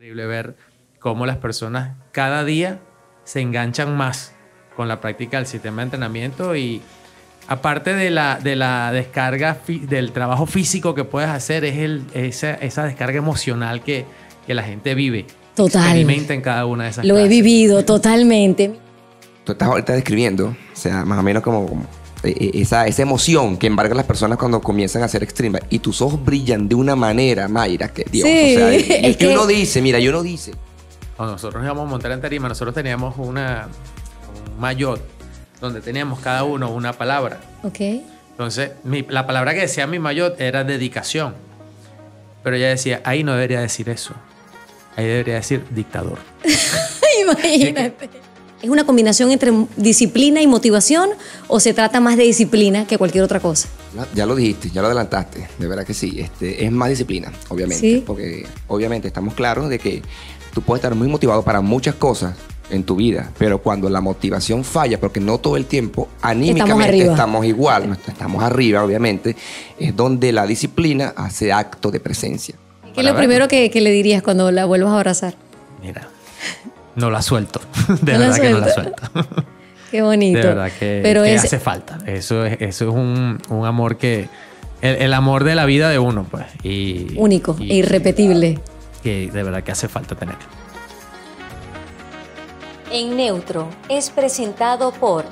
increíble ver cómo las personas cada día se enganchan más con la práctica del sistema de entrenamiento y aparte de la, de la descarga del trabajo físico que puedes hacer, es el, esa, descarga emocional que, la gente vive. Totalmente, en cada una de Lo he vivido totalmente. Tú estás ahorita describiendo, o sea, más o menos como e, e, esa, esa emoción que embarga las personas cuando comienzan a hacer extremas y tus ojos brillan de una manera, Mayra, que Dios, es, que, uno dice, mira, yo no dice. Cuando nosotros íbamos a montar en tarima, nosotros teníamos una un mayor donde teníamos cada uno una palabra. Entonces, la palabra que decía mi mayor era dedicación. Pero ella decía, ahí no debería decir eso. Ahí debería decir dictador. Imagínate. ¿Es una combinación entre disciplina y motivación o se trata más de disciplina que cualquier otra cosa? Ya lo dijiste, ya lo adelantaste, de verdad que sí. Este, es más disciplina, obviamente. Porque obviamente estamos claros de que tú puedes estar muy motivado para muchas cosas en tu vida, pero cuando la motivación falla, porque no todo el tiempo anímicamente estamos, igual, estamos arriba, obviamente, es donde la disciplina hace acto de presencia. ¿Qué es lo primero que, que le dirías cuando la vuelvas a abrazar? Mira, no la suelto. De verdad que no la suelto. Qué bonito. De verdad que, Pero hace falta. Eso es, eso es un, amor que. El, amor de la vida de uno, pues. Único e irrepetible. Que de verdad que hace falta tener. En Neutro es presentado por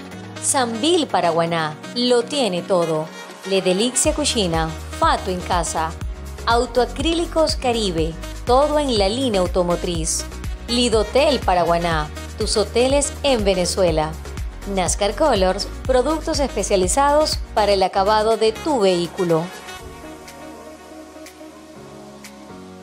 Sambil Paraguaná. Lo tiene todo. le delicia Cucina. Fato en casa. Autoacrílicos Caribe. Todo en la línea automotriz. Lidotel Paraguaná, tus hoteles en Venezuela. NASCAR Colors, productos especializados para el acabado de tu vehículo.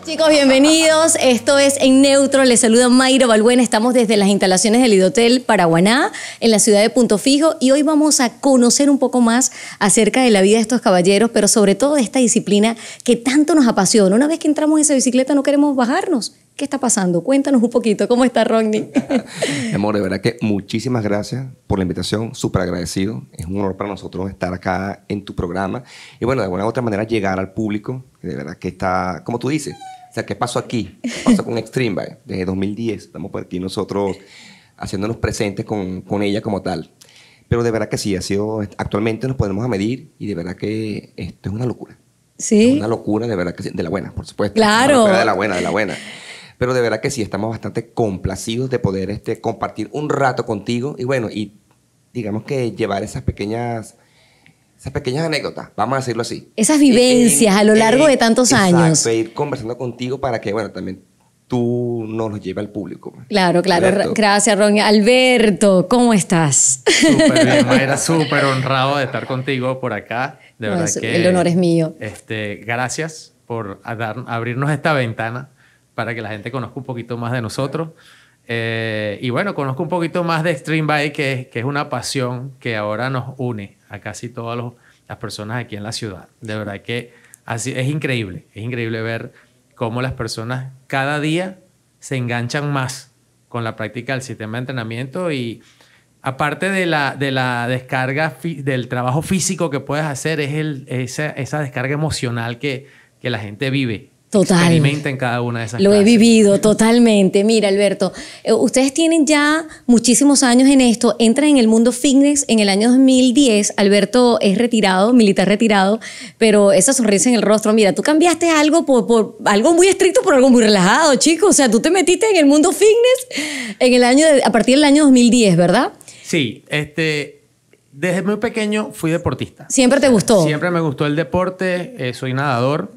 Chicos, bienvenidos. Esto es En Neutro. Les saluda Mayra Balbuena. Estamos desde las instalaciones del Lidotel Paraguaná, en la ciudad de Punto Fijo, y hoy vamos a conocer un poco más acerca de la vida de estos caballeros, pero sobre todo de esta disciplina que tanto nos apasiona. Una vez que entramos en esa bicicleta no queremos bajarnos ¿Qué está pasando? Cuéntanos un poquito, ¿cómo está Rodney? Amor, de verdad que muchísimas gracias por la invitación, súper agradecido. Es un honor para nosotros estar acá en tu programa y bueno, de alguna u otra manera llegar al público, de verdad que está, como tú dices, o sea, ¿qué pasó aquí? pasó con Extreme Bike? Desde 2010 estamos por pues, aquí nosotros haciéndonos presentes con, con ella como tal. Pero de verdad que sí, ha sido, actualmente nos podemos a medir y de verdad que esto es una locura. Sí. una locura de verdad que sí, de la buena, por supuesto. Claro. De la buena, de la buena. Pero de verdad que sí, estamos bastante complacidos de poder este, compartir un rato contigo y bueno, y digamos que llevar esas pequeñas esas pequeñas anécdotas, vamos a decirlo así. Esas vivencias a lo largo de tantos exacto, años. E ir conversando contigo para que, bueno, también tú nos lo lleves al público. Pues. Claro, claro. Gracias, Ron. Alberto, ¿cómo estás? Súper bien, era súper honrado de estar contigo por acá. De verdad El honor es mío. Este, gracias por abrirnos esta ventana para que la gente conozca un poquito más de nosotros. Eh, y bueno, conozco un poquito más de Extreme Bike, que, que, es una pasión que ahora nos une a casi todas las personas aquí en la ciudad. De verdad que así, es increíble, es increíble ver cómo las personas cada día se enganchan más con la práctica del sistema de entrenamiento y aparte de la, de la descarga del trabajo físico que puedes hacer, es el, esa, esa descarga emocional que, que la gente vive Total. en cada una de esas. Lo he vivido totalmente. Mira, Alberto, eh, ustedes tienen ya muchísimos años en esto. Entran en el mundo fitness en el año 2010. Alberto es retirado, militar retirado, pero esa sonrisa en el rostro. Mira, tú cambiaste algo por, algo muy estricto por algo muy relajado, chicos. O sea, tú te metiste en el mundo fitness en el año a partir del año 2010, ¿verdad? Sí, este, desde muy pequeño fui deportista. ¿Siempre te gustó? Siempre me gustó el deporte, eh, soy nadador,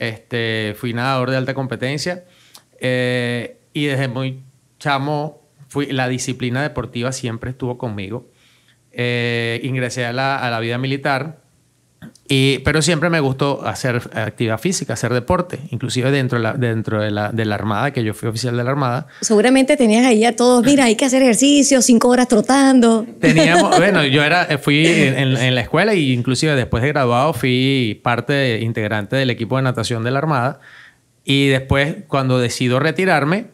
este, fui nadador de alta competencia eh, y desde muy chamo la disciplina deportiva siempre estuvo conmigo. Eh, ingresé a la vida militar pero siempre me gustó hacer actividad física, hacer deporte, inclusive dentro, de la, dentro de la, de, la, Armada, que yo fui oficial de la Armada. Seguramente tenías ahí a todos, mira, hay que hacer ejercicio, cinco horas trotando. Teníamos, bueno, yo era, eh, fui en, la escuela y e inclusive después de graduado fui parte integrante del equipo de natación de la Armada. Y después, cuando decido retirarme,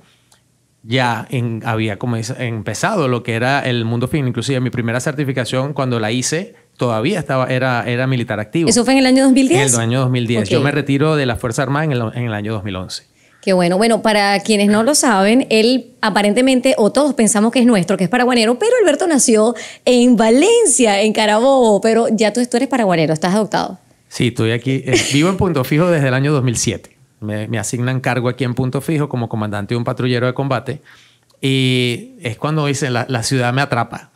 ya había como empezado lo que era el mundo fin. Inclusive mi primera certificación, cuando la hice, todavía estaba, era, era militar activo. ¿Eso fue en el año 2010? En el año 2010. Yo me retiro de la Fuerza Armada en el, en el año 2011. Qué bueno. Bueno, para quienes no lo saben, él aparentemente, o todos pensamos que es nuestro, que es paraguanero, pero Alberto nació en Valencia, en Carabobo, pero ya tú, eres paraguanero, estás adoptado. Sí, estoy aquí. Eh, vivo en Punto Fijo desde el año 2007. Me, asignan cargo aquí en Punto Fijo como comandante de un patrullero de combate. Y es cuando dicen, la, la ciudad me atrapa.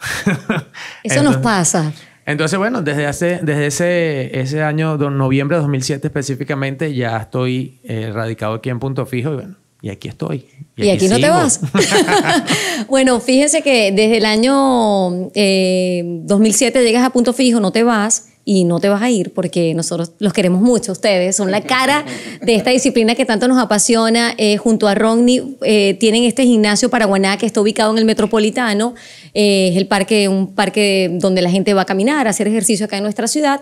Eso nos pasa. Entonces, bueno, desde, hace, desde ese, ese año, de noviembre de 2007 específicamente, ya estoy eh, radicado aquí en Punto Fijo y bueno, y aquí estoy. Y, aquí, no te vas. bueno, fíjense que desde el año eh, 2007 llegas a Punto Fijo, no te vas y no te vas a ir porque nosotros los queremos mucho, ustedes son la cara de esta disciplina que tanto nos apasiona. Eh, junto a Ronnie eh, tienen este gimnasio Paraguaná que está ubicado en el Metropolitano eh, es el parque, un parque donde la gente va a caminar, a hacer ejercicio acá en nuestra ciudad,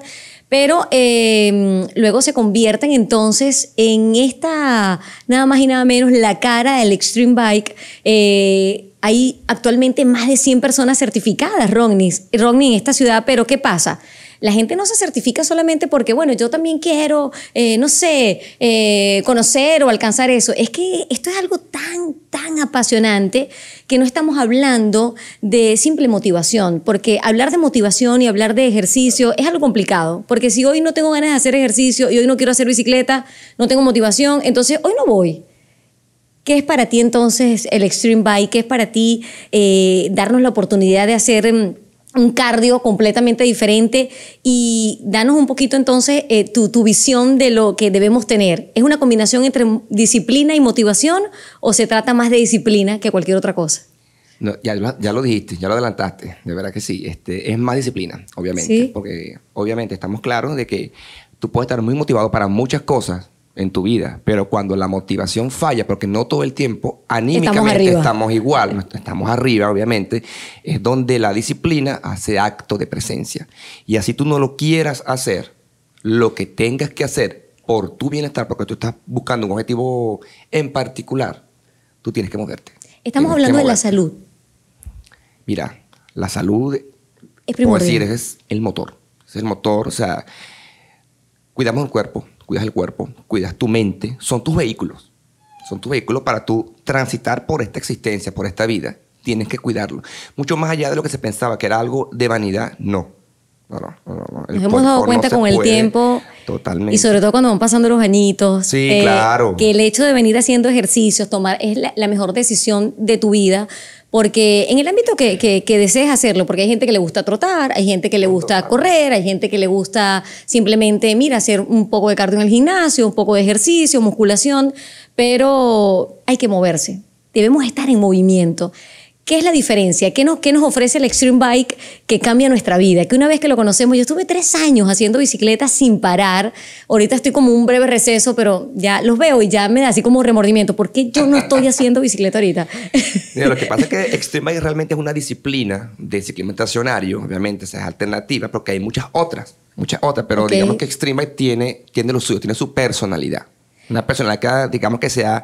pero eh, luego se convierten entonces en esta, nada más y nada menos, la cara del Extreme Bike. Eh, hay actualmente más de 100 personas certificadas, Rogni en esta ciudad, pero ¿qué pasa? La gente no se certifica solamente porque, bueno, yo también quiero, eh, no sé, eh, conocer o alcanzar eso. Es que esto es algo tan, tan apasionante que no estamos hablando de simple motivación, porque hablar de motivación y hablar de ejercicio es algo complicado, porque si hoy no tengo ganas de hacer ejercicio y hoy no quiero hacer bicicleta, no tengo motivación, entonces hoy no voy. ¿Qué es para ti entonces el Extreme Bike? ¿Qué es para ti eh, darnos la oportunidad de hacer mm, un cardio completamente diferente y danos un poquito entonces eh, tu, tu, visión de lo que debemos tener. ¿Es una combinación entre disciplina y motivación o se trata más de disciplina que cualquier otra cosa? No, ya, ya, lo dijiste, ya lo adelantaste, de verdad que sí, este, es más disciplina, obviamente, porque obviamente estamos claros de que tú puedes estar muy motivado para muchas cosas, en tu vida. Pero cuando la motivación falla, porque no todo el tiempo, anímicamente estamos, igual, estamos arriba, obviamente, es donde la disciplina hace acto de presencia. Y así tú no lo quieras hacer, lo que tengas que hacer por tu bienestar, porque tú estás buscando un objetivo en particular, tú tienes que moverte. Estamos hablando de la salud. Mira, la salud, es decir, es el motor. Es el motor, o sea, cuidamos el cuerpo, cuidas el cuerpo, cuidas tu mente, son tus vehículos. Son tus vehículos para tú transitar por esta existencia, por esta vida. Tienes que cuidarlo. Mucho más allá de lo que se pensaba, que era algo de vanidad, no. Nos hemos dado cuenta con el tiempo. Totalmente. Y sobre todo cuando van pasando los añitos. Sí, eh, claro. Que el hecho de venir haciendo ejercicios, tomar, es la mejor decisión de tu vida porque en el ámbito que, que, desees hacerlo, porque hay gente que le gusta trotar, hay gente que le gusta correr, hay gente que le gusta simplemente, mira, hacer un poco de cardio en el gimnasio, un poco de ejercicio, musculación, pero hay que moverse. Debemos estar en movimiento. ¿Qué es la diferencia? ¿Qué nos, ofrece el Extreme Bike que cambia nuestra vida? Que una vez que lo conocemos, yo estuve tres años haciendo bicicleta sin parar. Ahorita estoy como un breve receso, pero ya los veo y ya me da así como remordimiento. ¿Por qué yo no estoy haciendo bicicleta ahorita? Mira, lo que pasa es que Extreme Bike realmente es una disciplina de ciclismo estacionario, obviamente, esa es alternativa, porque hay muchas otras, muchas otras, pero digamos que Extreme Bike tiene, tiene lo suyo, tiene su personalidad. Una personalidad que, digamos que sea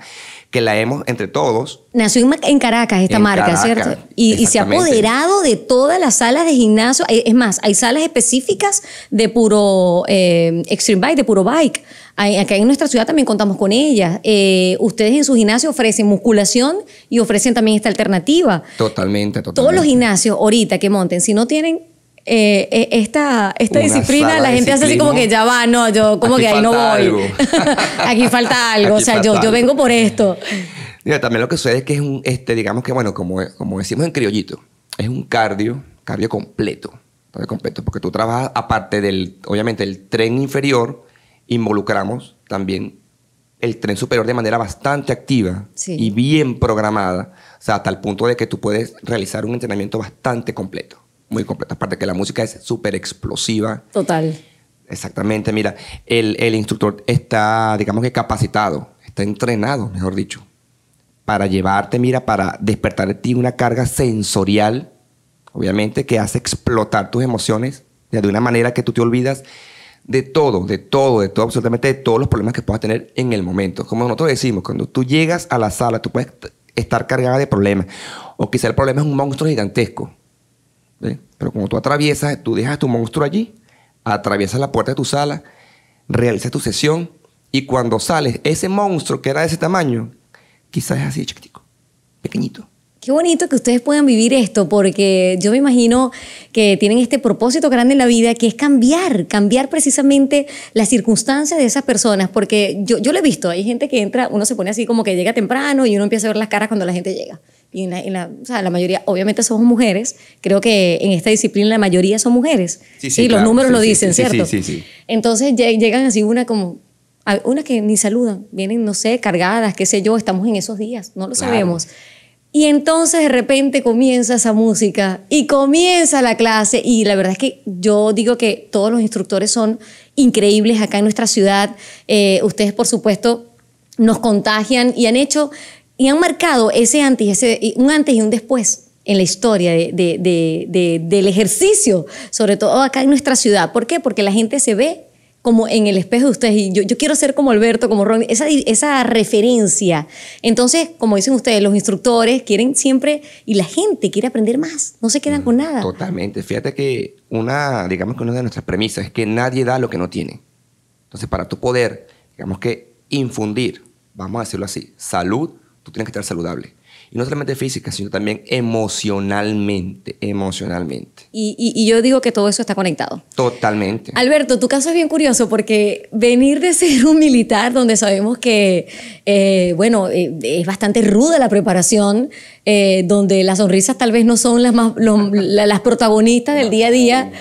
que la hemos entre todos. Nació en Caracas esta marca, ¿cierto? Y, se ha apoderado de todas las salas de gimnasio. Eh, es más, hay salas específicas de puro eh, extreme bike, de puro bike. acá en nuestra ciudad también contamos con ellas. Eh, ustedes en su gimnasio ofrecen musculación y ofrecen también esta alternativa. Totalmente, totalmente. Todos los gimnasios ahorita que monten, si no tienen eh, eh, esta, esta disciplina, la gente hace así como que ya va, no, yo como que ahí no voy. aquí falta algo, o sea, yo, yo vengo por esto. Mira, también lo que sucede es que es un, este, digamos que, bueno, como, como decimos en criollito, es un cardio, cardio completo, completo, porque tú trabajas aparte del, obviamente, el tren inferior, involucramos también el tren superior de manera bastante activa y bien programada, o sea, hasta el punto de que tú puedes realizar un entrenamiento bastante completo muy completa, Aparte que la música es súper explosiva. Total. Exactamente, mira, el, instructor está, digamos que capacitado, está entrenado, mejor dicho, para llevarte, mira, para despertar en ti una carga sensorial, obviamente, que hace explotar tus emociones de una manera que tú te olvidas de todo, de todo, de todo, absolutamente de todos los problemas que puedas tener en el momento. Como nosotros decimos, cuando tú llegas a la sala, tú puedes estar cargada de problemas, o quizá el problema es un monstruo gigantesco pero cuando tú atraviesas, tú dejas tu monstruo allí, atraviesas la puerta de tu sala, realizas tu sesión y cuando sales, ese monstruo que era de ese tamaño, quizás es así chiquitico, pequeñito. Qué bonito que ustedes puedan vivir esto, porque yo me imagino que tienen este propósito grande en la vida, que es cambiar, cambiar precisamente las circunstancias de esas personas, porque yo, yo lo he visto, hay gente que entra, uno se pone así como que llega temprano y uno empieza a ver las caras cuando la gente llega. Y la, mayoría, obviamente somos mujeres, creo que en esta disciplina la mayoría son mujeres. Sí, sí, sí Y los números lo dicen, ¿cierto? Sí, sí, sí. Entonces llegan así una como, unas que ni saludan, vienen, no sé, cargadas, qué sé yo, estamos en esos días, no lo claro. sabemos. Y entonces de repente comienza esa música y comienza la clase y la verdad es que yo digo que todos los instructores son increíbles acá en nuestra ciudad. Eh, ustedes por supuesto nos contagian y han hecho y han marcado ese antes, ese, un antes y un después en la historia del ejercicio, sobre todo acá en nuestra ciudad. ¿Por qué? Porque la gente se ve como en el espejo de ustedes, y yo, quiero ser como Alberto, como Ron, esa, referencia. Entonces, como dicen ustedes, los instructores quieren siempre, y la gente quiere aprender más, no se quedan mm, con nada. Totalmente, fíjate que una, digamos que una de nuestras premisas es que nadie da lo que no tiene. Entonces, para tu poder, digamos que infundir, vamos a decirlo así, salud, tú tienes que estar saludable. Y no solamente física, sino también emocionalmente, emocionalmente. Y, y, yo digo que todo eso está conectado. Totalmente. Alberto, tu caso es bien curioso porque venir de ser un militar donde sabemos que, eh, bueno, eh, es bastante ruda la preparación, eh, donde las sonrisas tal vez no son las, más, las protagonistas del día a día.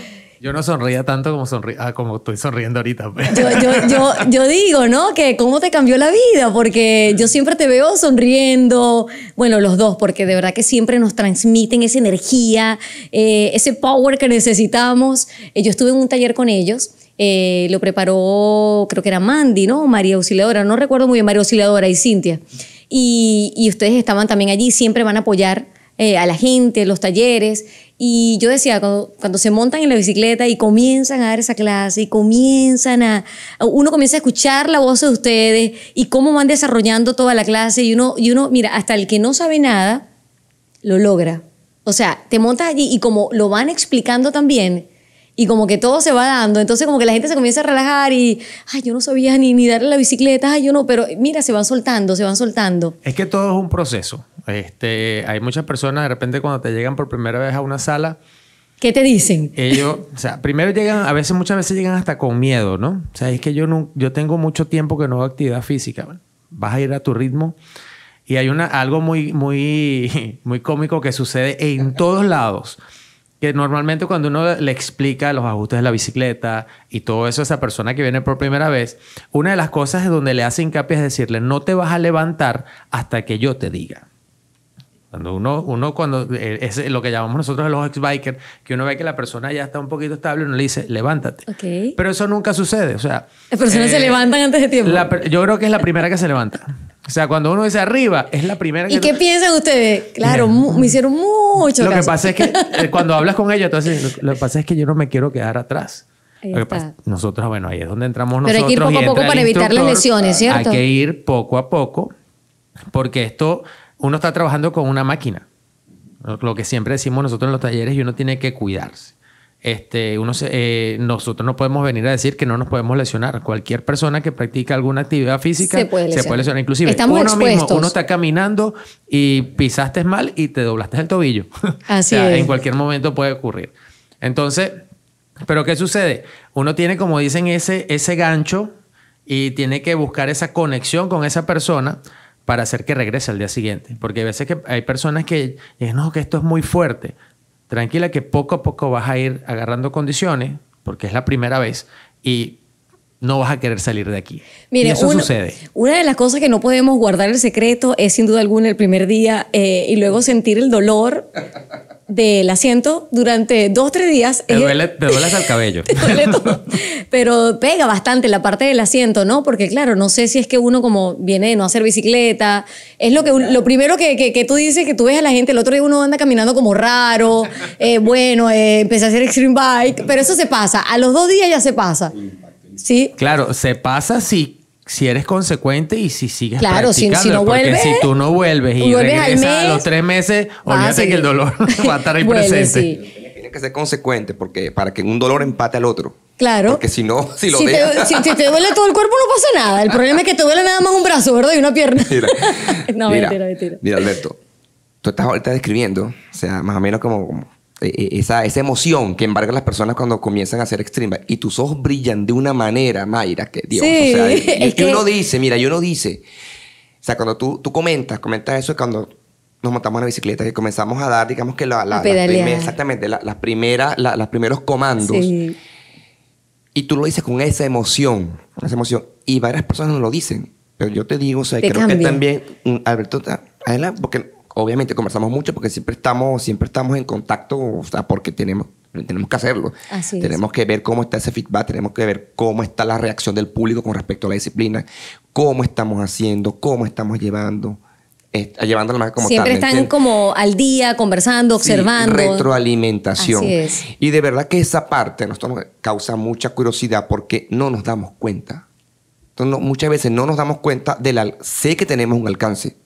Yo no sonría tanto como, ah, como estoy sonriendo ahorita. Pues. Yo, yo, yo, digo, ¿no? Que cómo te cambió la vida, porque yo siempre te veo sonriendo, bueno, los dos, porque de verdad que siempre nos transmiten esa energía, eh, ese power que necesitamos. Eh, yo estuve en un taller con ellos. Eh, lo preparó, creo que era Mandy, ¿no? María Auxiliadora, no recuerdo muy bien, María Auxiliadora y Cintia. Y, y ustedes estaban también allí, siempre van a apoyar eh, a la gente, los talleres. Y yo decía, cuando, se montan en la bicicleta y comienzan a dar esa clase y comienzan a, uno comienza a escuchar la voz de ustedes y cómo van desarrollando toda la clase y uno, y uno mira, hasta el que no sabe nada, lo logra. O sea, te montas allí y como lo van explicando también, y como que todo se va dando, entonces como que la gente se comienza a relajar y, ay, yo no sabía ni, ni darle la bicicleta, ay, yo no, pero mira, se van soltando, se van soltando. Es que todo es un proceso. Este, hay muchas personas de repente cuando te llegan por primera vez a una sala. ¿Qué te dicen? Ellos, o sea, primero llegan, a veces, muchas veces llegan hasta con miedo, ¿no? O sea, es que yo, no, yo tengo mucho tiempo que no hago actividad física. vas a ir a tu ritmo. Y hay una, algo muy, muy, muy cómico que sucede en todos lados. Que normalmente cuando uno le explica los ajustes de la bicicleta y todo eso a esa persona que viene por primera vez, una de las cosas donde le hace hincapié es decirle, no te vas a levantar hasta que yo te diga. Cuando uno, uno cuando eh, es lo que llamamos nosotros los ex-bikers, que uno ve que la persona ya está un poquito estable, uno le dice, levántate. Pero eso nunca sucede. O sea, Las personas se eh, levantan antes de tiempo. yo creo que es la primera que se levanta. O sea, cuando uno dice arriba, es la primera que... ¿Y qué piensan ustedes? Claro, me hicieron mucho Lo que pasa es que eh, cuando hablas con ellos, entonces, lo, que pasa es que yo no me quiero quedar atrás. nosotros, bueno, ahí es donde entramos nosotros. Pero hay que ir poco a poco para evitar las lesiones, ¿cierto? Hay que ir poco a poco, porque esto uno está trabajando con una máquina. Lo que siempre decimos nosotros en los talleres y uno tiene que cuidarse. Este, uno eh, nosotros no podemos venir a decir que no nos podemos lesionar. Cualquier persona que practica alguna actividad física se puede lesionar. Inclusive uno mismo, uno está caminando y pisaste mal y te doblaste el tobillo. Así En cualquier momento puede ocurrir. Entonces, ¿pero qué sucede? Uno tiene, como dicen, ese, ese gancho y tiene que buscar esa conexión con esa persona para hacer que regrese al día siguiente. Porque hay veces que hay personas que dicen, no, que esto es muy fuerte. Tranquila que poco a poco vas a ir agarrando condiciones, porque es la primera vez, y no vas a querer salir de aquí. y eso sucede. Una de las cosas que no podemos guardar el secreto es sin duda alguna el primer día eh, y luego sentir el dolor del asiento durante dos o tres días. Te duele, te cabello. Pero pega bastante la parte del asiento, ¿no? Porque claro, no sé si es que uno como viene de no hacer bicicleta, es lo, que, lo primero que, que, tú dices, que tú ves a la gente, el otro día uno anda caminando como raro, eh, bueno, eh, empecé a hacer extreme bike, pero eso se pasa, a los dos días ya se pasa. ¿Sí? Claro, se pasa sí si eres consecuente y si sigues claro, practicando. Si, si no porque si tú no vuelves y vuelves regresas a los tres meses, olvídate que el dolor va a estar ahí presente. Sí. Tienes que ser consecuente porque para que un dolor empate al otro. Claro. Porque si no, si lo Te, si, te duele todo el cuerpo, no pasa nada. El problema es que te duele nada más un brazo, ¿verdad? Y una pierna. Mira, no, mira, mentira, mentira. Mira, Alberto, tú estás ahorita describiendo, o sea, más o menos como e, e, esa, esa emoción que embarga las personas cuando comienzan a ser extremas. Y tus ojos brillan de una manera, Mayra, que Dios. O sea, que uno dice, mira, yo uno dice. O sea, cuando tú, tú comentas, comentas eso, cuando nos montamos en la bicicleta y comenzamos a dar, digamos que la, la, exactamente, la, las primeras, los primeros comandos. Y tú lo dices con esa emoción, esa emoción. Y varias personas no lo dicen. Pero yo te digo, o sea, creo que también, mm, Alberto, porque obviamente conversamos mucho porque siempre estamos, siempre estamos en contacto, o sea, porque tenemos, tenemos que hacerlo. tenemos que ver cómo está ese feedback, tenemos que ver cómo está la reacción del público con respecto a la disciplina, cómo estamos haciendo, cómo estamos llevando. Eh, llevando la como Siempre están como al día, conversando, observando. retroalimentación. Y de verdad que esa parte nos causa mucha curiosidad porque no nos damos cuenta. Entonces, muchas veces no nos damos cuenta del... Sé que tenemos un alcance,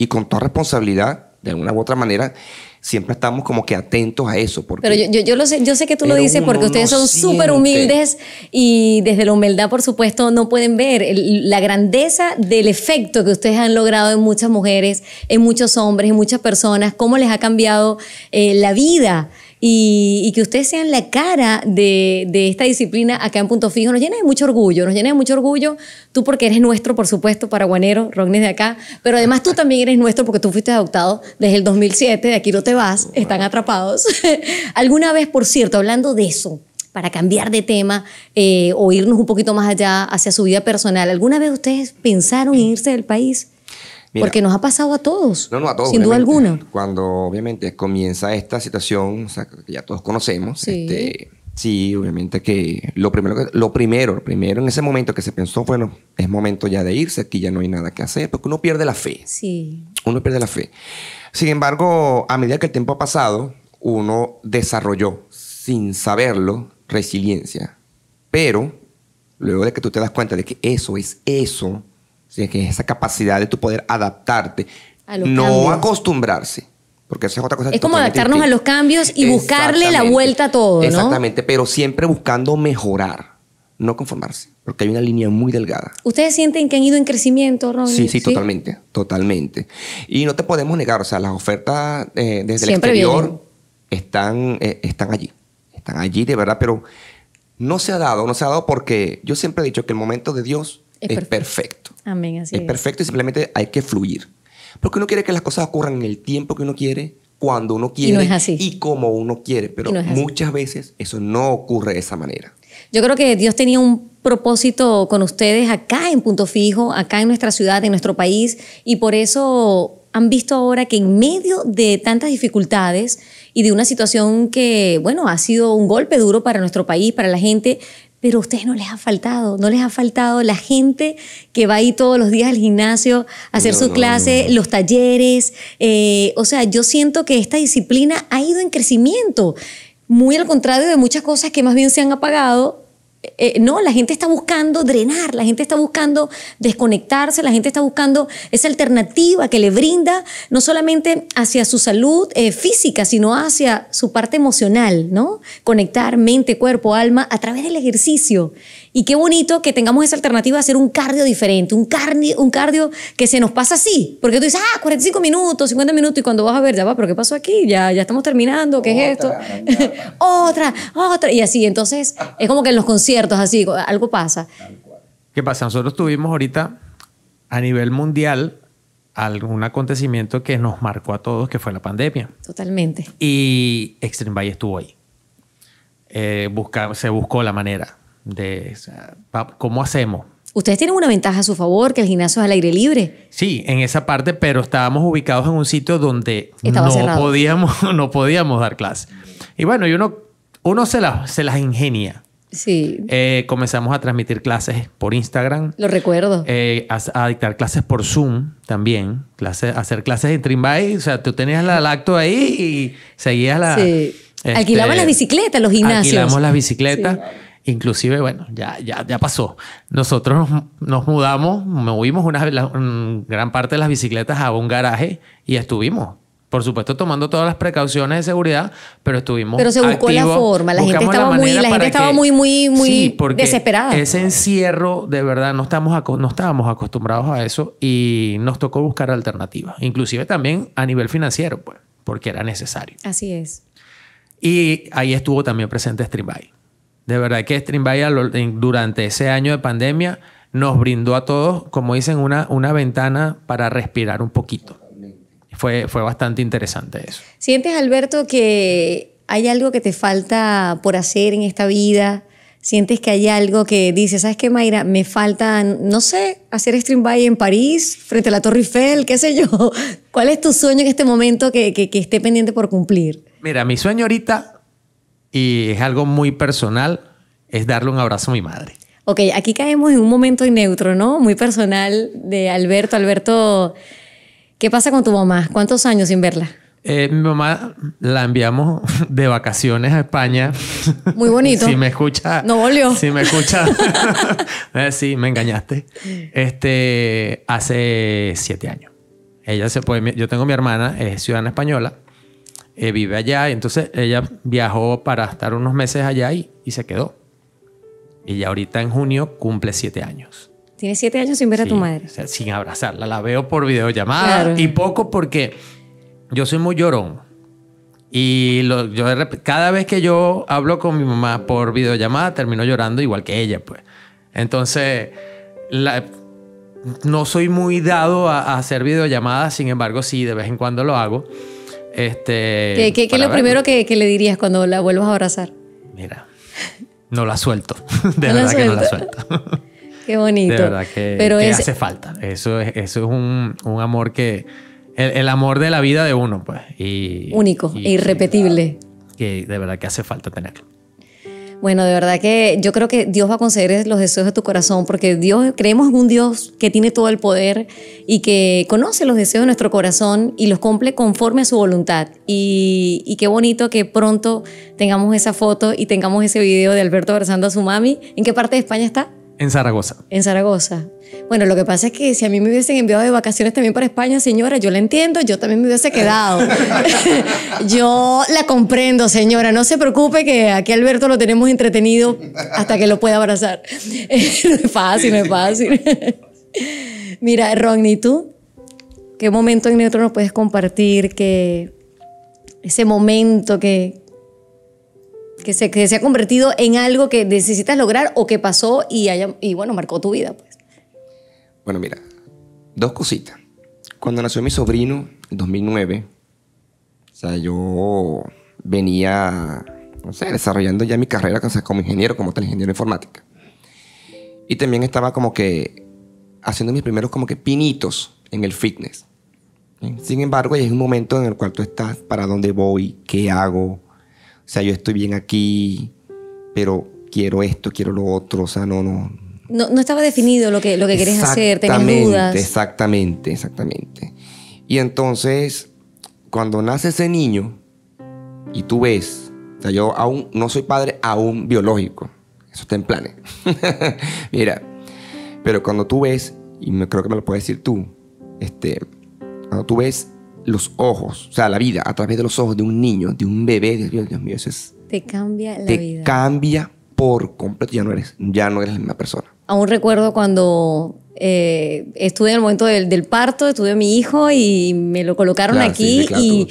y con toda responsabilidad, de alguna u otra manera, siempre estamos como que atentos a eso. Porque pero yo, yo, lo sé, yo sé que tú lo dices porque ustedes son súper humildes y desde la humildad, por supuesto, no pueden ver la grandeza del efecto que ustedes han logrado en muchas mujeres, en muchos hombres, en muchas personas, cómo les ha cambiado eh, la vida y, que ustedes sean la cara de, esta disciplina acá en Punto Fijo. Nos llena de mucho orgullo, nos llena de mucho orgullo. Tú porque eres nuestro, por supuesto, paraguanero, Rognes de acá, pero además tú también eres nuestro porque tú fuiste adoptado desde el 2007, de aquí no te vas, están atrapados. Alguna vez, por cierto, hablando de eso, para cambiar de tema eh, o irnos un poquito más allá hacia su vida personal, ¿alguna vez ustedes pensaron en irse del país? Porque nos ha pasado a todos. No, no, a todos. Sin duda alguna. Cuando obviamente comienza esta situación, o sea, que ya todos conocemos, sí. Este, sí, obviamente que lo primero, lo primero, lo primero en ese momento que se pensó, bueno, es momento ya de irse, aquí ya no hay nada que hacer, porque uno pierde la fe. Sí. Uno pierde la fe. Sin embargo, a medida que el tiempo ha pasado, uno desarrolló, sin saberlo, resiliencia. Pero, luego de que tú te das cuenta de que eso es eso, que esa capacidad de tu poder adaptarte. A no acostumbrarse. Porque esa es otra cosa. Es como adaptarnos a los cambios y buscarle la vuelta a todo. ¿no? Exactamente, pero siempre buscando mejorar, no conformarse, porque hay una línea muy delgada. ¿Ustedes sienten que han ido en crecimiento, Ronnie? Sí, sí, totalmente, totalmente. Y no te podemos negar, o sea, las ofertas eh, desde el exterior están, eh, están allí, están allí de verdad, pero no se ha dado, no se ha dado porque yo siempre he dicho que el momento de Dios es, perfecto. es. perfecto y simplemente hay que fluir. Porque uno quiere que las cosas ocurran en el tiempo que uno quiere, cuando uno quiere y, como uno quiere. Pero muchas veces eso no ocurre de esa manera. Yo creo que Dios tenía un propósito con ustedes acá en Punto Fijo, acá en nuestra ciudad, en nuestro país, y por eso han visto ahora que en medio de tantas dificultades y de una situación que, bueno, ha sido un golpe duro para nuestro país, para la gente, pero a ustedes no les ha faltado, no les ha faltado la gente que va ahí todos los días al gimnasio a hacer su clase, los talleres. Eh, o sea, yo siento que esta disciplina ha ido en crecimiento, muy al contrario de muchas cosas que más bien se han apagado eh, eh, no, la gente está buscando drenar, la gente está buscando desconectarse, la gente está buscando esa alternativa que le brinda no solamente hacia su salud eh, física, sino hacia su parte emocional, ¿no? Conectar mente, cuerpo, alma a través del ejercicio. Y qué bonito que tengamos esa alternativa de hacer un cardio diferente, un cardio, un cardio que se nos pasa así. Porque tú dices, ah, 45 minutos, 50 minutos, y cuando vas a ver, ya va, pero ¿qué pasó aquí? Ya, ya estamos terminando, ¿qué es esto? otra, otra. Y así, entonces, es como que en los conciertos, así, algo pasa. ¿Qué pasa? Nosotros tuvimos ahorita, a nivel mundial, algún acontecimiento que nos marcó a todos, que fue la pandemia. Totalmente. Y Extreme Bay estuvo ahí. Eh, se buscó la manera cómo hacemos. Ustedes tienen una ventaja a su favor, que el gimnasio es al aire libre. Sí, en esa parte, pero estábamos ubicados en un sitio donde no podíamos, no podíamos dar clase. Y bueno, uno, uno se, las, se las ingenia. Sí. Eh, comenzamos a transmitir clases por Instagram. Lo recuerdo. Eh, a, dictar clases por Zoom también. clases hacer clases en Trimby, O sea, tú tenías la lacto ahí y seguías la. Sí. Este, las bicicletas, los gimnasios. Alquilamos las bicicletas. Inclusive, bueno, ya, ya, ya pasó. Nosotros nos, mudamos, movimos una, gran parte de las bicicletas a un garaje y estuvimos por supuesto tomando todas las precauciones de seguridad, pero estuvimos Pero se buscó la forma, la gente estaba muy la muy muy muy desesperada. Ese encierro de verdad no estábamos acostumbrados a eso y nos tocó buscar alternativas, inclusive también a nivel financiero, pues, porque era necesario. Así es. Y ahí estuvo también presente Streambike. De verdad que stream Streamvaya durante ese año de pandemia nos brindó a todos, como dicen, una, una ventana para respirar un poquito. Fue, fue bastante interesante eso. ¿Sientes, Alberto, que hay algo que te falta por hacer en esta vida? sientes que hay algo que dices, ¿sabes qué, Mayra? Me falta, no sé, hacer stream by en París, frente a la Torre Eiffel, qué sé yo. ¿Cuál es tu sueño en este momento que, que, que esté pendiente por cumplir? Mira, mi sueño ahorita y es algo muy personal, es darle un abrazo a mi madre. Ok, aquí caemos en un momento neutro, ¿no? Muy personal de Alberto. Alberto, ¿qué pasa con tu mamá? ¿Cuántos años sin verla? Eh, mi mamá la enviamos de vacaciones a España. Muy bonito. si me escucha. No volvió. Si me escucha. Eh, sí, me engañaste. Este, hace siete años. Ella se puede. Yo tengo mi hermana, es ciudadana española. Eh, vive allá. Entonces ella viajó para estar unos meses allá y, se quedó. Y ya ahorita en junio cumple siete años. Tiene siete años sin ver a tu madre. O sea, sin abrazarla. La veo por videollamada y poco porque yo soy muy llorón. Y yo cada vez que yo hablo con mi mamá por videollamada, termino llorando igual que ella, pues. Entonces, no soy muy dado a, a hacer videollamadas, sin embargo, sí, de vez en cuando lo hago. Este, ¿Qué, es lo primero que, le dirías cuando la vuelvas a abrazar? Mira, no la suelto. De verdad que no la suelto. Qué bonito. De verdad que, Pero hace falta. Eso es, eso es un, amor que. El, amor de la vida de uno, pues. Único, e irrepetible. Que de verdad que hace falta tenerlo. Bueno, de verdad que yo creo que Dios va a conceder los deseos de tu corazón, porque Dios, creemos en un Dios que tiene todo el poder y que conoce los deseos de nuestro corazón y los cumple conforme a su voluntad. Y, y qué bonito que pronto tengamos esa foto y tengamos ese video de Alberto abrazando a su mami. ¿En qué parte de España está? En Zaragoza. En Zaragoza. Bueno, lo que pasa es que si a mí me hubiesen enviado de vacaciones también para España, señora, yo la entiendo, yo también me hubiese quedado. yo la comprendo, señora, no se preocupe que aquí Alberto lo tenemos entretenido hasta que lo pueda abrazar. es fácil, es fácil. Mira, Ron, ¿y tú? ¿Qué momento en neutro nos puedes compartir? Que ese momento que, que se, que se ha convertido en algo que necesitas lograr o que pasó y, haya, y bueno, marcó tu vida? Pues? Bueno, mira, dos cositas. Cuando nació mi sobrino, en 2009, o sea, yo venía, no sé, desarrollando ya mi carrera como ingeniero, como tal ingeniero informática. Y también estaba como que haciendo mis primeros como que pinitos en el fitness. Sin embargo, es un momento en el cual tú estás, para dónde voy, qué hago, o sea, yo estoy bien aquí, pero quiero esto, quiero lo otro, o sea, no, no. No, estaba definido lo que, lo que querés hacer, tenías dudas. Exactamente, exactamente. Y entonces, cuando nace ese niño y tú ves, o sea, yo aún no soy padre aún biológico, eso está en planes. Mira, pero cuando tú ves, y me, creo que me lo puedes decir tú, este, cuando tú ves los ojos, o sea, la vida a través de los ojos de un niño, de un bebé, Dios mío, Dios mío eso Te cambia la vida. Te cambia por completo, ya no eres, ya no eres la misma persona. Aún recuerdo cuando eh, estuve en el momento del, parto, estuve a mi hijo y me lo colocaron aquí y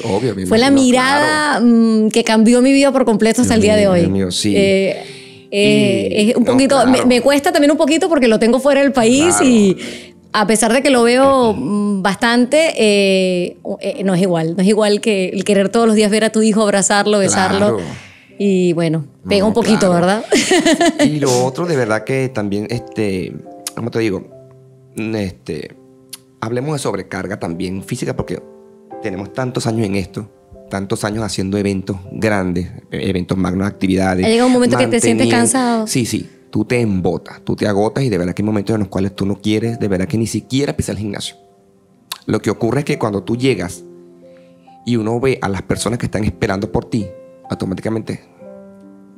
fue la mirada mm, que cambió mi vida por completo hasta el día de hoy. Dios mío, eh, eh, es un poquito, me, cuesta también un poquito porque lo tengo fuera del país y a pesar de que lo veo mm, bastante, eh, eh, no es igual. No es igual que el querer todos los días ver a tu hijo, abrazarlo, besarlo. Y bueno, pega un poquito, ¿verdad? Y lo otro, de verdad que también, este, ¿cómo te digo? Mm, este, hablemos de sobrecarga también física, porque tenemos tantos años en esto tantos años haciendo eventos grandes, e-, eventos magnos, actividades. Llega un momento que te sientes cansado. Sí, sí tú te embotas, tú te agotas y de verdad que hay momentos en los cuales tú no quieres, de verdad que ni siquiera pisar el gimnasio. Lo que ocurre es que cuando tú llegas y uno ve a las personas que están esperando por ti, automáticamente...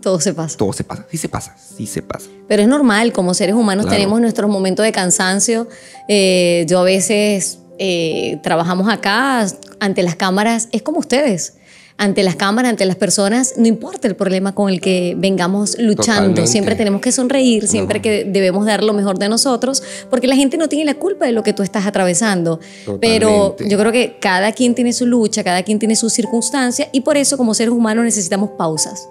Todo se pasa. Todo se pasa, sí se pasa, sí se pasa. Pero es normal, como seres humanos tenemos nuestros momentos de cansancio. Eh, yo a veces eh, trabajamos acá ante las cámaras, es como ustedes ante las cámaras, ante las personas, no importa el problema con el que vengamos luchando, siempre tenemos que sonreír, siempre que debemos dar lo mejor de nosotros, porque la gente no tiene la culpa de lo que tú estás atravesando. Pero yo creo que cada quien tiene su lucha, cada quien tiene su circunstancia y por eso como seres humanos necesitamos pausas.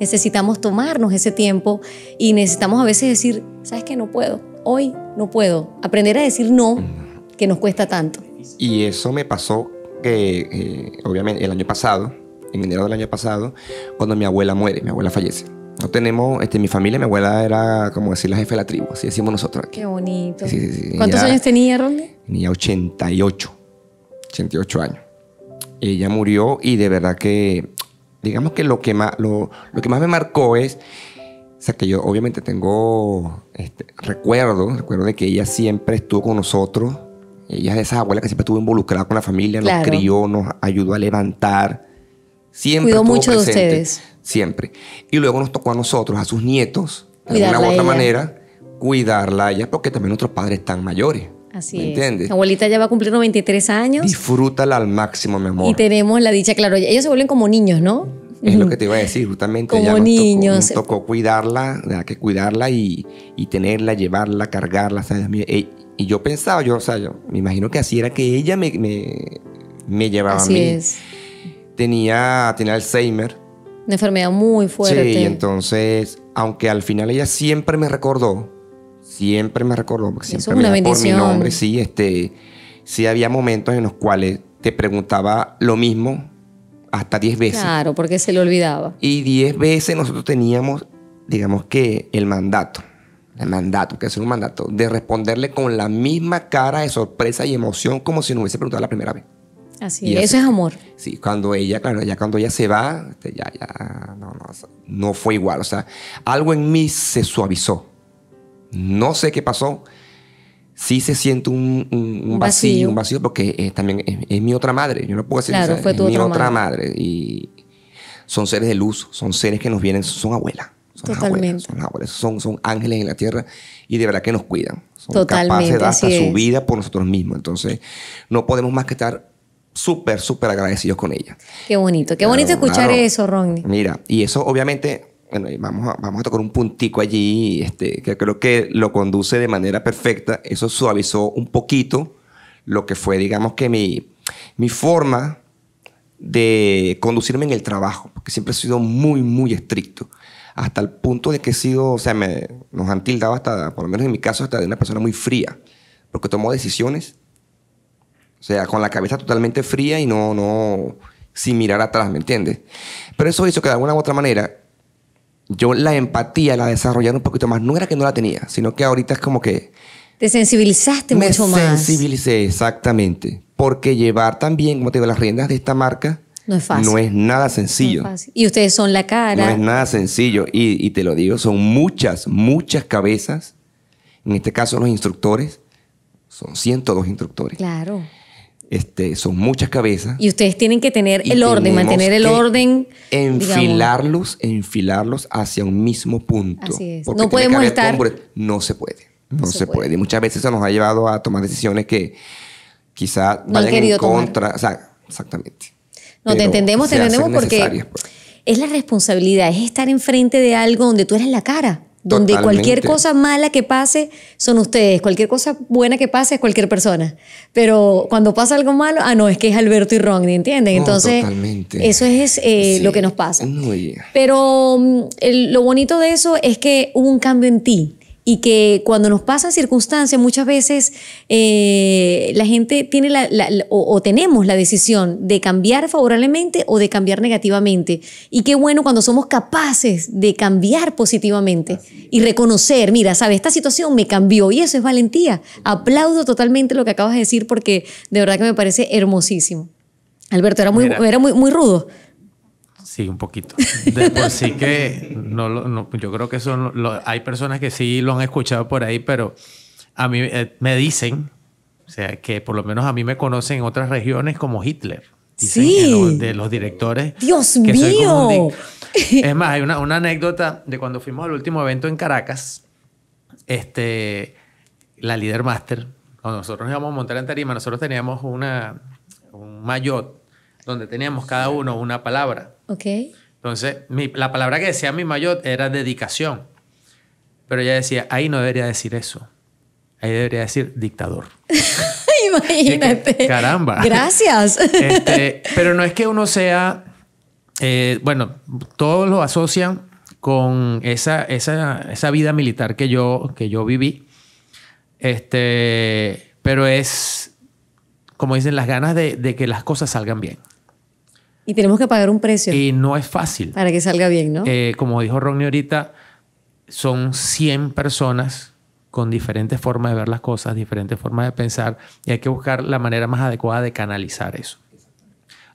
Necesitamos tomarnos ese tiempo y necesitamos a veces decir, ¿sabes qué? No puedo. Hoy no puedo. Aprender a decir no, mm. que nos cuesta tanto. Y eso me pasó, que eh, obviamente, el año pasado, en enero del año pasado, cuando mi abuela muere, mi abuela fallece. No tenemos, este, mi familia, mi abuela era como decir la jefe de la tribu, así decimos nosotros aquí. Qué bonito. ¿Cuántos años tenía, Ronnie? Tenía 88, 88 años. Ella murió y de verdad que, digamos que lo que más, lo, que más me marcó es, o sea, que yo obviamente tengo este, recuerdo, recuerdo de que ella siempre estuvo con nosotros. Ella es de esas abuelas que siempre estuvo involucrada con la familia, nos crió, nos ayudó a levantar Siempre Cuidó mucho de ustedes. Siempre. Y luego nos tocó a nosotros, a sus nietos, de alguna u otra manera, cuidarla a ella, porque también nuestros padres están mayores. Así es. Entiendes? Abuelita ya va a cumplir 93 años. Disfrútala al máximo, mi amor. Y tenemos la dicha, claro, ellos se vuelven como niños, ¿no? Es lo que te iba a decir, justamente. Como niños. Tocó, nos tocó cuidarla, que cuidarla y, tenerla, llevarla, cargarla. E, y, yo pensaba, yo, o sea, yo me imagino que así era que ella me, me, llevaba a mí. Es tenía, tenía Alzheimer. Una enfermedad muy fuerte. Sí, y entonces, aunque al final ella siempre me recordó, siempre me recordó, porque siempre es una me por mi nombre, sí, este, sí había momentos en los cuales te preguntaba lo mismo hasta 10 veces. Claro, porque se le olvidaba. Y 10 veces nosotros teníamos, digamos que, el mandato, el mandato, que es un mandato, de responderle con la misma cara de sorpresa y emoción como si no hubiese preguntado la primera vez. Así Eso es amor. Sí, cuando ella, claro, ya cuando ella se va, este, ya, ya, no, no, no fue igual. O sea, algo en mí se suavizó. No sé qué pasó. Sí se siente un, vacío, un vacío, porque eh, también es, mi otra madre. Yo no puedo decir claro, es mi otra madre. Y son seres de luz, son seres que nos vienen, son abuelas. Son Totalmente. son, abuelas, son, ángeles en la tierra y de verdad que nos cuidan. Son capaces de dar hasta su vida por nosotros mismos. Entonces, no podemos más que estar súper, súper agradecidos con ella. Qué bonito, qué bonito escuchar eso, Ronnie. Mira, y eso obviamente, bueno, vamos, a, vamos a tocar un puntico allí, este, que creo que lo conduce de manera perfecta. Eso suavizó un poquito lo que fue, digamos que mi, mi forma de conducirme en el trabajo, porque siempre he sido muy, muy estricto hasta el punto de que he sido, o sea, me, nos han tildado hasta, por lo menos en mi caso, hasta de una persona muy fría, porque tomó decisiones o sea, con la cabeza totalmente fría y no, no, sin mirar atrás, ¿me entiendes? Pero eso hizo que de alguna u otra manera yo la empatía la desarrollara un poquito más. No era que no la tenía, sino que ahorita es como que... Te sensibilizaste mucho más. sensibilicé, exactamente. Porque llevar también, como te digo, las riendas de esta marca... No es No es nada sencillo. Y ustedes son la cara. No es nada sencillo. Y, y te lo digo, son muchas, muchas cabezas. En este caso los instructores. Son 102 instructores. Claro. Este, son muchas cabezas. Y ustedes tienen que tener el orden, mantener el orden. Enfilarlos, enfilarlos hacia un mismo punto. Así es. No podemos estar. No se puede. No, se, puede. Y muchas veces eso nos ha llevado a tomar decisiones que quizá no vayan en contra. exactamente. No, te entendemos, te entendemos porque. Pues. Es la responsabilidad, es estar enfrente de algo donde tú eres la cara. Donde cualquier cosa mala que pase son ustedes, cualquier cosa buena que pase es cualquier persona. Pero cuando pasa algo malo, ah, no, es que es Alberto y Ron, ¿entienden? Entonces, eso es eh, lo que nos pasa. Pero mm, lo bonito de eso es que hubo un cambio en ti y que cuando nos pasan circunstancias muchas veces eh, la gente tiene la, o, tenemos la decisión de cambiar favorablemente o de cambiar negativamente. Y qué bueno cuando somos capaces de cambiar positivamente y reconocer, mira, sabes, esta situación me cambió y eso es valentía. Aplaudo totalmente lo que acabas de decir porque de verdad que me parece hermosísimo. Alberto, era muy, era muy, muy rudo. Sí, un poquito. De que no, no, yo creo que son hay personas que sí lo han escuchado por ahí, pero a mí eh, me dicen, o sea, que por lo menos a mí me conocen en otras regiones como Hitler. sí. de los directores. Dios mío. es más, hay una, una, anécdota de cuando fuimos al último evento en Caracas, este, la líder master, cuando nosotros íbamos a montar en tarima, nosotros teníamos una, un mayot donde teníamos cada uno una palabra. Ok. Entonces, la palabra que decía mi mayor era dedicación. Pero ella decía, ahí no debería decir eso. Ahí debería decir dictador. Imagínate. caramba. Gracias. Este, pero no es que uno sea, eh, bueno, todos lo asocian con esa, esa, esa, vida militar que yo, que yo viví. Este, pero es, como dicen, las ganas de que las cosas salgan bien. Y tenemos que pagar un precio. Y no es fácil. Para que salga bien, ¿no? Eh, como dijo Ronnie ahorita, son 100 personas con diferentes formas de ver las cosas, diferentes formas de pensar, y hay que buscar la manera más adecuada de canalizar eso.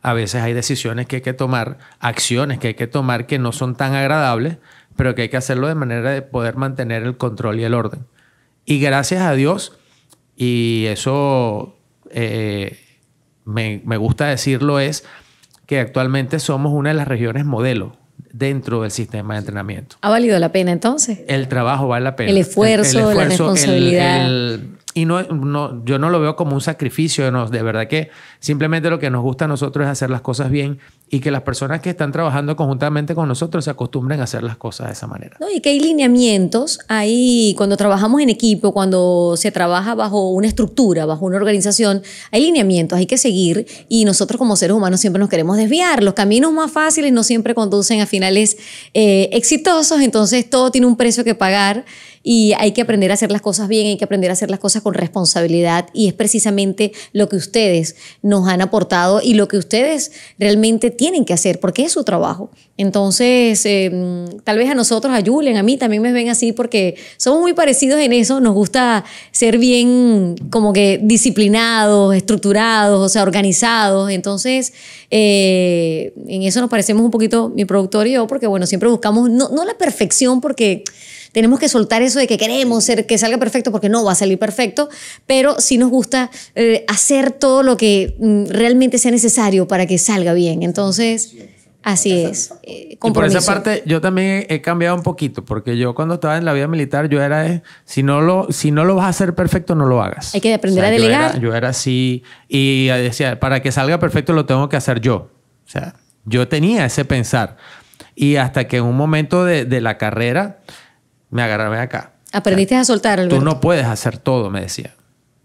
A veces hay decisiones que hay que tomar, acciones que hay que tomar que no son tan agradables, pero que hay que hacerlo de manera de poder mantener el control y el orden. Y gracias a Dios, y eso eh, me, me gusta decirlo, es que actualmente somos una de las regiones modelo dentro del sistema de entrenamiento. ¿Ha valido la pena entonces? El trabajo vale la pena. El esfuerzo, la responsabilidad y no, no, yo no lo veo como un sacrificio, no, de verdad que simplemente lo que nos gusta a nosotros es hacer las cosas bien y que las personas que están trabajando conjuntamente con nosotros se acostumbren a hacer las cosas de esa manera. No, y que hay lineamientos, hay, cuando trabajamos en equipo, cuando se trabaja bajo una estructura, bajo una organización, hay lineamientos, hay que seguir y nosotros como seres humanos siempre nos queremos desviar, los caminos más fáciles no siempre conducen a finales eh, exitosos, entonces todo tiene un precio que pagar y hay que aprender a hacer las cosas bien, hay que aprender a hacer las cosas con responsabilidad y es precisamente lo que ustedes nos han aportado y lo que ustedes realmente tienen que hacer porque es su trabajo. Entonces, eh, tal vez a nosotros, a Julian, a mí también me ven así porque somos muy parecidos en eso, nos gusta ser bien como que disciplinados, estructurados, o sea, organizados. Entonces, eh, en eso nos parecemos un poquito mi productor y yo porque, bueno, siempre buscamos, no, no la perfección porque tenemos que soltar eso de que queremos ser, que salga perfecto, porque no va a salir perfecto, pero sí nos gusta eh, hacer todo lo que mm, realmente sea necesario para que salga bien. Entonces, así es. Eh, y por esa parte, yo también he cambiado un poquito, porque yo cuando estaba en la vida militar, yo era, si, no lo, si no lo vas a hacer perfecto, no lo hagas. Hay que aprender a delegar. Yo era, así y decía, para que salga perfecto lo tengo que hacer yo. O sea, yo tenía ese pensar. Y hasta que en un momento de, de la carrera, me agarraron acá. Aprendiste a soltar, Tú no puedes hacer todo, me decía.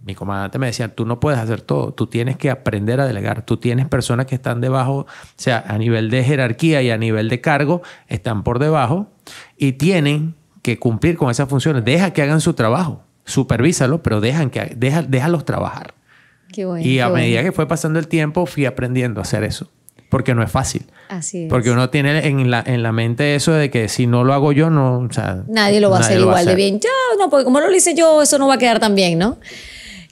Mi comandante me decía, tú no puedes hacer todo, tú tienes que aprender a delegar, tú tienes personas que están debajo, o sea, a nivel de jerarquía y a nivel de cargo, están por debajo y tienen que cumplir con esas funciones. Deja que hagan su trabajo, supervísalo, pero dejan que, déjalos trabajar. Qué bueno, y a medida que fue pasando el tiempo, fui aprendiendo a hacer eso porque no es fácil. Así es. Porque uno tiene en la, en la mente eso de que si no lo hago yo, no. O sea, nadie lo va a hacer igual de bien. Ya, no, porque como lo hice yo, eso no va a quedar tan bien, ¿no?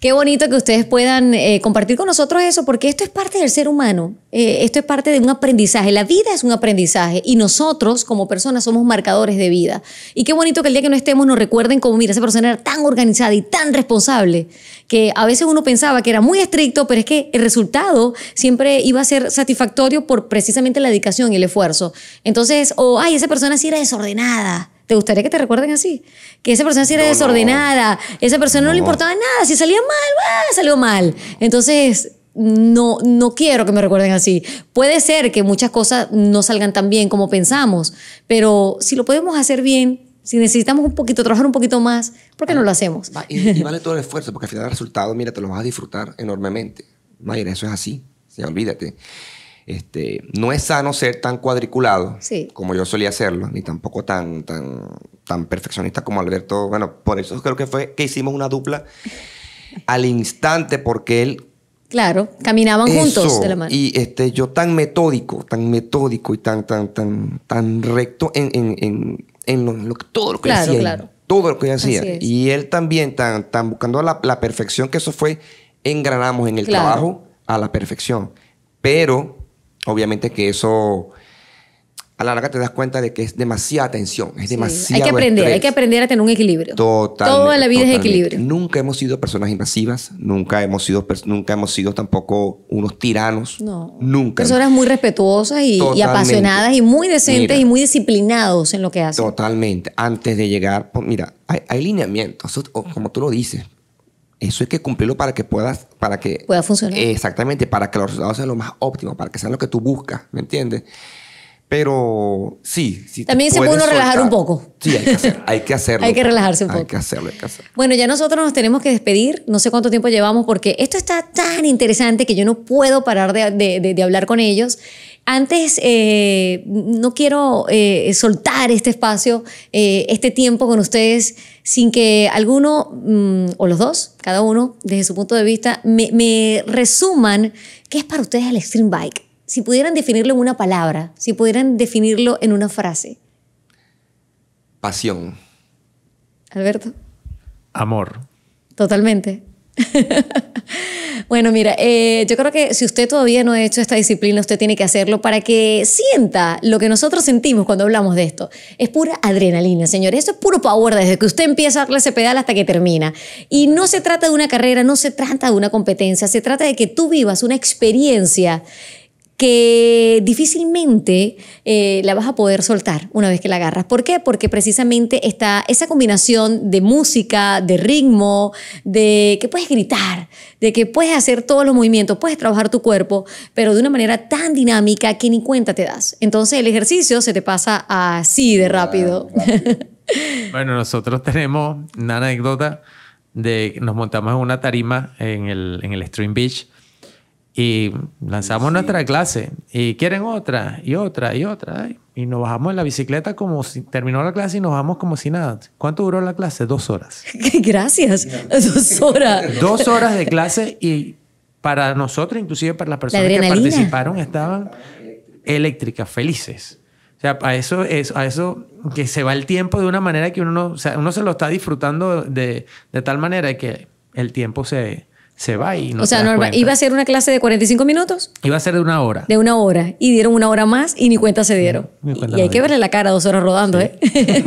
Qué bonito que ustedes puedan eh, compartir con nosotros eso, porque esto es parte del ser humano, eh, esto es parte de un aprendizaje, la vida es un aprendizaje y nosotros como personas somos marcadores de vida. Y qué bonito que el día que no estemos nos recuerden como, mira, esa persona era tan organizada y tan responsable, que a veces uno pensaba que era muy estricto, pero es que el resultado siempre iba a ser satisfactorio por precisamente la dedicación y el esfuerzo. Entonces, o, oh, ay, esa persona sí era desordenada ¿Te gustaría que te recuerden así? Que esa persona si era desordenada, esa persona no, le importaba nada, si salía mal, salió mal. Entonces, no, no quiero que me recuerden así. Puede ser que muchas cosas no salgan tan bien como pensamos, pero si lo podemos hacer bien, si necesitamos un poquito, trabajar un poquito más, ¿por qué no lo hacemos? Y, vale todo el esfuerzo, porque al final el resultado, mira, te lo vas a disfrutar enormemente. Mayra, eso es así, Se olvídate. Este, no es sano ser tan cuadriculado como yo solía hacerlo, ni tampoco tan, tan, tan perfeccionista como Alberto. Bueno, por eso creo que fue que hicimos una dupla al instante, porque él... Claro, caminaban juntos Y este, yo tan metódico, tan metódico y tan, tan, tan, tan recto en, en, en, lo, todo lo que yo hacía. Todo lo que hacía. Y él también, tan, buscando la, perfección, que eso fue, engranamos en el trabajo a la perfección. Pero obviamente que eso a la larga te das cuenta de que es demasiada tensión, es sí. Hay que aprender, hay que aprender a tener un equilibrio. Total. Toda la vida es equilibrio. Nunca hemos sido personas invasivas, nunca hemos sido, nunca hemos sido tampoco unos tiranos. No. Nunca. Personas muy respetuosas y, apasionadas y muy decentes y muy disciplinados en lo que hacen. Totalmente. Antes de llegar, pues mira, hay, hay lineamientos, como tú lo dices. Eso hay que cumplirlo para que puedas, para que... Pueda funcionar. Exactamente, para que los resultados sean lo más óptimo para que sean lo que tú buscas, ¿me entiendes? Pero sí, también se puede uno relajar un poco. Sí, hay que, hacerlo. hay que relajarse un poco. Hay que hacerlo, Bueno, ya nosotros nos tenemos que despedir. No sé cuánto tiempo llevamos porque esto está tan interesante que yo no puedo parar de hablar con ellos. Antes, eh, no quiero eh, soltar este espacio, eh, este tiempo con ustedes, sin que alguno, mm, o los dos, cada uno, desde su punto de vista, me, me resuman qué es para ustedes el extreme bike. Si pudieran definirlo en una palabra, si pudieran definirlo en una frase. Pasión. Alberto. Amor. Totalmente. bueno, mira, eh, yo creo que si usted todavía no ha hecho esta disciplina, usted tiene que hacerlo para que sienta lo que nosotros sentimos cuando hablamos de esto. Es pura adrenalina, señores. Eso es puro power desde que usted empieza a darle ese pedal hasta que termina. Y no se trata de una carrera, no se trata de una competencia, se trata de que tú vivas una experiencia que difícilmente eh, la vas a poder soltar una vez que la agarras. ¿Por qué? Porque precisamente está esa combinación de música, de ritmo, de que puedes gritar, de que puedes hacer todos los movimientos, puedes trabajar tu cuerpo, pero de una manera tan dinámica que ni cuenta te das. Entonces el ejercicio se te pasa así de rápido. bueno, nosotros tenemos una anécdota de nos montamos en una tarima en el, en el Stream Beach y lanzamos nuestra clase. Y quieren otra, y otra, y otra. Y nos bajamos en la bicicleta como si terminó la clase y nos bajamos como si nada. ¿Cuánto duró la clase? Dos horas. Gracias. Dos horas. Dos horas de clase y para nosotros, inclusive para las personas que participaron, estaban eléctricas, felices. O sea, a eso, es, a eso que se va el tiempo de una manera que uno, uno se lo está disfrutando de, de tal manera que el tiempo se, se va y no O sea, iba a ser una clase de 45 minutos. Iba a ser de una hora. De una hora. Y dieron una hora más y ni cuenta se dieron. y hay que verle la cara dos horas rodando, ¿eh?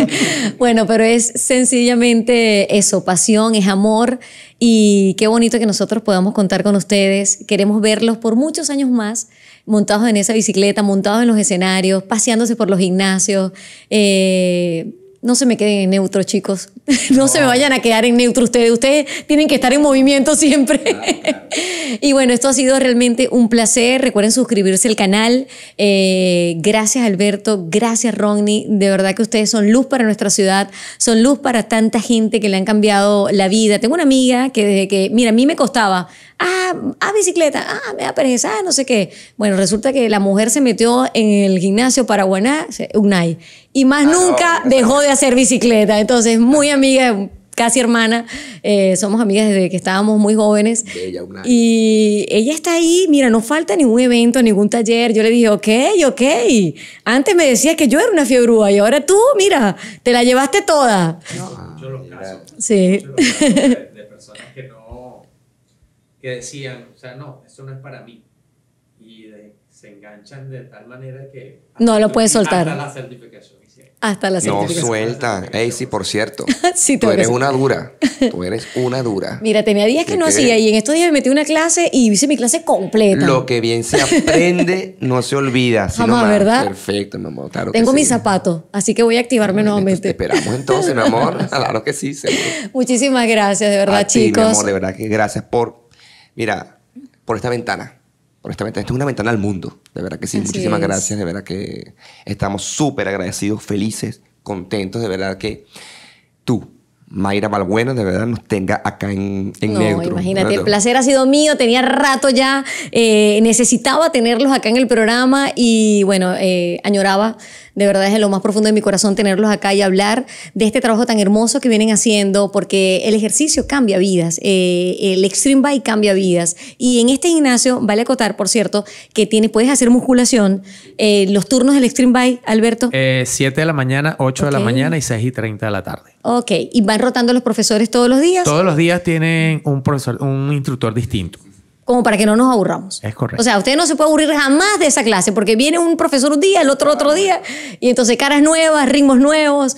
bueno, pero es sencillamente eso, pasión, es amor. Y qué bonito que nosotros podamos contar con ustedes. Queremos verlos por muchos años más montados en esa bicicleta, montados en los escenarios, paseándose por los gimnasios. Eh, no se me queden en neutro, chicos. No, se me vayan a quedar en neutro ustedes. Ustedes tienen que estar en movimiento siempre. y bueno, esto ha sido realmente un placer. Recuerden suscribirse al canal. Eh, gracias, Alberto. Gracias, Rodney. De verdad que ustedes son luz para nuestra ciudad, son luz para tanta gente que le han cambiado la vida. Tengo una amiga que desde que, mira, a mí me costaba Ah, ah, bicicleta, ah, me da pereza, ah, no sé qué. Bueno, resulta que la mujer se metió en el gimnasio paraguaná, UNAI, y más ah, nunca dejó de hacer bicicleta. Entonces, muy amiga, casi hermana, eh, somos amigas desde que estábamos muy jóvenes. Y ella está ahí, mira, no falta ningún evento, ningún taller. Yo le dije, ok, ok. Antes me decía que yo era una fiebrúa y ahora tú, mira, te la llevaste toda. No, yo lo casos. Sí. de personas que no que decían, o sea, no, eso no es para mí. Y se enganchan de tal manera que... No lo puedes soltar. Hasta la certificación. Hasta la No suelta. Ey, sí, por cierto. tú eres una dura. Tú eres una dura. Mira, tenía días que no hacía y en estos días me metí una clase y hice mi clase completa. Lo que bien se aprende no se olvida. Jamás, ¿verdad? Perfecto, mi amor. Tengo mis zapatos, así que voy a activarme nuevamente. esperamos entonces, mi amor. Claro que sí. Seguro. Muchísimas gracias, de verdad, a chicos. Ti, mi amor, de verdad que gracias por Mira, por esta ventana. Por esta ventana. es una ventana al mundo. De verdad que sí. Muchísimas gracias. De verdad que estamos súper agradecidos, felices, contentos. De verdad que tú, Mayra Balbuena, de verdad nos tenga acá en, en no, Imagínate, el placer ha sido mío, tenía rato ya, eh, necesitaba tenerlos acá en el programa y bueno, eh, añoraba de verdad es de lo más profundo de mi corazón tenerlos acá y hablar de este trabajo tan hermoso que vienen haciendo porque el ejercicio cambia vidas, eh, el Extreme Bike cambia vidas. Y en este gimnasio, vale acotar, por cierto, que tiene, puedes hacer musculación. Eh, los turnos del Extreme Bike, Alberto. 7 eh, de la mañana, 8 de la mañana y 6 y 30 de la tarde. Ok, y van rotando los profesores todos los días. Todos los días tienen un profesor, un instructor distinto como para que no nos aburramos. Es correcto. O sea, usted no se puede aburrir jamás de esa clase porque viene un profesor un día, el otro otro día, y entonces caras nuevas, ritmos nuevos.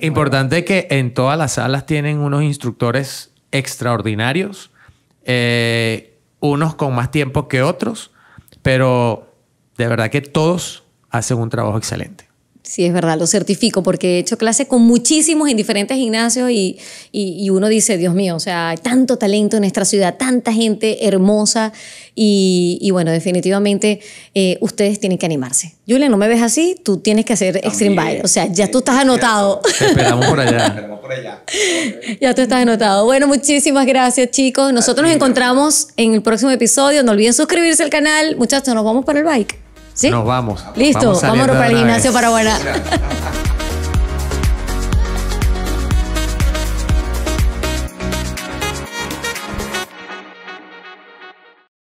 Importante que en todas las salas tienen unos instructores extraordinarios, eh, unos con más tiempo que otros, pero de verdad que todos hacen un trabajo excelente. Sí, es verdad, lo certifico porque he hecho clase con muchísimos en diferentes gimnasios y, y, uno dice, Dios mío, o sea, hay tanto talento en nuestra ciudad, tanta gente hermosa y, bueno, definitivamente eh, ustedes tienen que animarse. Julia, no me ves así, tú tienes que hacer Extreme Bike, o sea, ya tú estás anotado. esperamos por allá. ya tú estás anotado. Bueno, muchísimas gracias chicos. Nosotros nos encontramos en el próximo episodio. No olviden suscribirse al canal. Muchachos, nos vamos para el bike. Nos vamos. Listo, vamos vámonos para el gimnasio para buena.